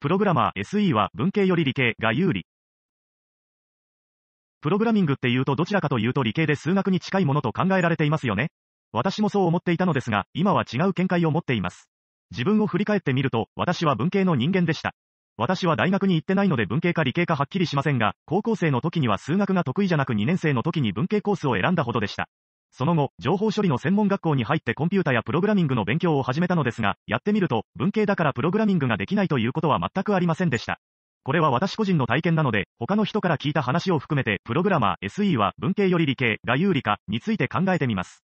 プログラマー SE は文系より理系が有利。プログラミングって言うとどちらかというと理系で数学に近いものと考えられていますよね。私もそう思っていたのですが、今は違う見解を持っています。自分を振り返ってみると、私は文系の人間でした。私は大学に行ってないので文系か理系かはっきりしませんが、高校生の時には数学が得意じゃなく2年生の時に文系コースを選んだほどでした。その後、情報処理の専門学校に入ってコンピュータやプログラミングの勉強を始めたのですが、やってみると、文系だからプログラミングができないということは全くありませんでした。これは私個人の体験なので、他の人から聞いた話を含めて、プログラマー、SE は文系より理系が有利かについて考えてみます。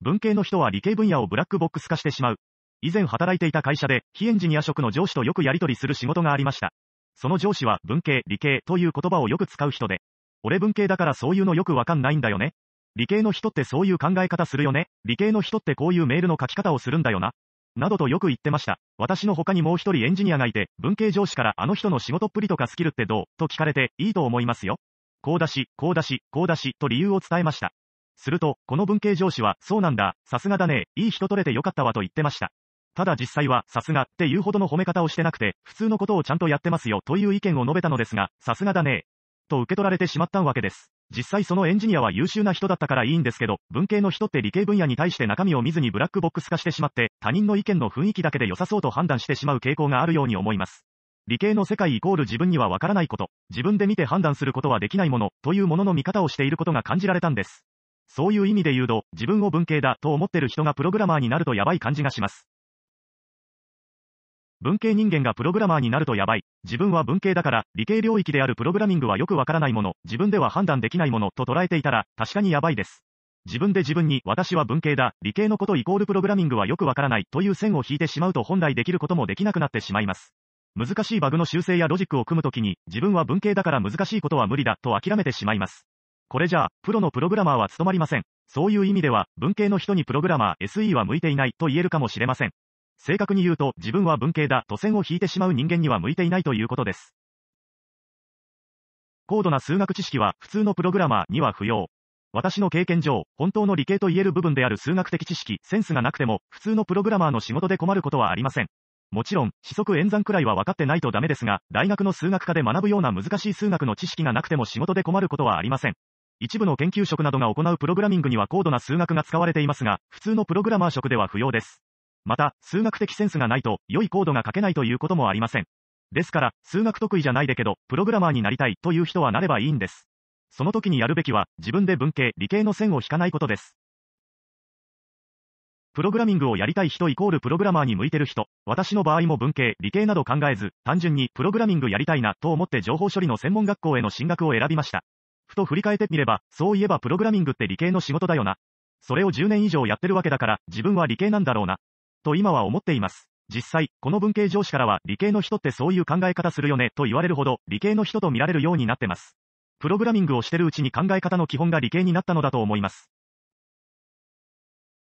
文系の人は理系分野をブラックボックス化してしまう。以前働いていた会社で、非エンジニア職の上司とよくやり取りする仕事がありました。その上司は文系、理系という言葉をよく使う人で、俺文系だからそういうのよくわかんないんだよね。理系の人ってそういう考え方するよね。理系の人ってこういうメールの書き方をするんだよな。などとよく言ってました。私の他にもう一人エンジニアがいて、文系上司からあの人の仕事っぷりとかスキルってどうと聞かれて、いいと思いますよ。こうだし、こうだし、こうだし、と理由を伝えました。すると、この文系上司は、そうなんだ、さすがだね、いい人取れてよかったわと言ってました。ただ実際は、さすがっていうほどの褒め方をしてなくて、普通のことをちゃんとやってますよという意見を述べたのですが、さすがだね、と受け取られてしまったわけです。実際そのエンジニアは優秀な人だったからいいんですけど、文系の人って理系分野に対して中身を見ずにブラックボックス化してしまって、他人の意見の雰囲気だけで良さそうと判断してしまう傾向があるように思います。理系の世界イコール自分にはわからないこと、自分で見て判断することはできないもの、というものの見方をしていることが感じられたんです。そういう意味で言うと、自分を文系だと思ってる人がプログラマーになるとやばい感じがします。文系人間がプログラマーになるとやばい。自分は文系だから、理系領域であるプログラミングはよくわからないもの、自分では判断できないものと捉えていたら、確かにやばいです。自分で自分に、私は文系だ、理系のことイコールプログラミングはよくわからないという線を引いてしまうと本来できることもできなくなってしまいます。難しいバグの修正やロジックを組むときに、自分は文系だから難しいことは無理だと諦めてしまいます。これじゃあ、プロのプログラマーは務まりません。そういう意味では、文系の人にプログラマー、SE は向いていないと言えるかもしれません。正確に言うと自分は文系だと線を引いてしまう人間には向いていないということです。高度な数学知識は普通のプログラマーには不要。私の経験上、本当の理系と言える部分である数学的知識、センスがなくても、普通のプログラマーの仕事で困ることはありません。もちろん、四則演算くらいは分かってないとダメですが、大学の数学科で学ぶような難しい数学の知識がなくても仕事で困ることはありません。一部の研究職などが行うプログラミングには高度な数学が使われていますが、普通のプログラマー職では不要です。また、数学的センスがないと、良いコードが書けないということもありません。ですから、数学得意じゃないでけど、プログラマーになりたいという人はなればいいんです。その時にやるべきは、自分で文系、理系の線を引かないことです。プログラミングをやりたい人イコールプログラマーに向いてる人、私の場合も文系、理系など考えず、単純にプログラミングやりたいなと思って情報処理の専門学校への進学を選びました。ふと振り返ってみれば、そういえばプログラミングって理系の仕事だよな。それを10年以上やってるわけだから、自分は理系なんだろうな。と今は思っています。実際、この文系上司からは理系の人ってそういう考え方するよねと言われるほど理系の人と見られるようになってます。プログラミングをしてるうちに考え方の基本が理系になったのだと思います。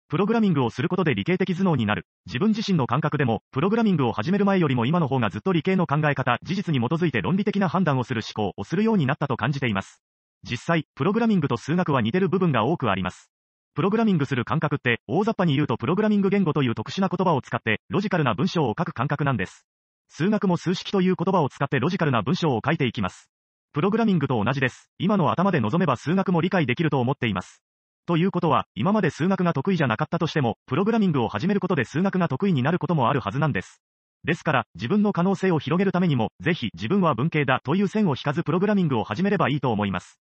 プログラミングをすることで理系的頭脳になる。自分自身の感覚でも、プログラミングを始める前よりも今の方がずっと理系の考え方、事実に基づいて論理的な判断をする思考をするようになったと感じています。実際、プログラミングと数学は似てる部分が多くあります。プログラミングする感覚って、大雑把に言うとプログラミング言語という特殊な言葉を使って、ロジカルな文章を書く感覚なんです。数学も数式という言葉を使ってロジカルな文章を書いていきます。プログラミングと同じです。今の頭で望めば数学も理解できると思っています。ということは、今まで数学が得意じゃなかったとしても、プログラミングを始めることで数学が得意になることもあるはずなんです。ですから、自分の可能性を広げるためにも、ぜひ、自分は文系だという線を引かずプログラミングを始めればいいと思います。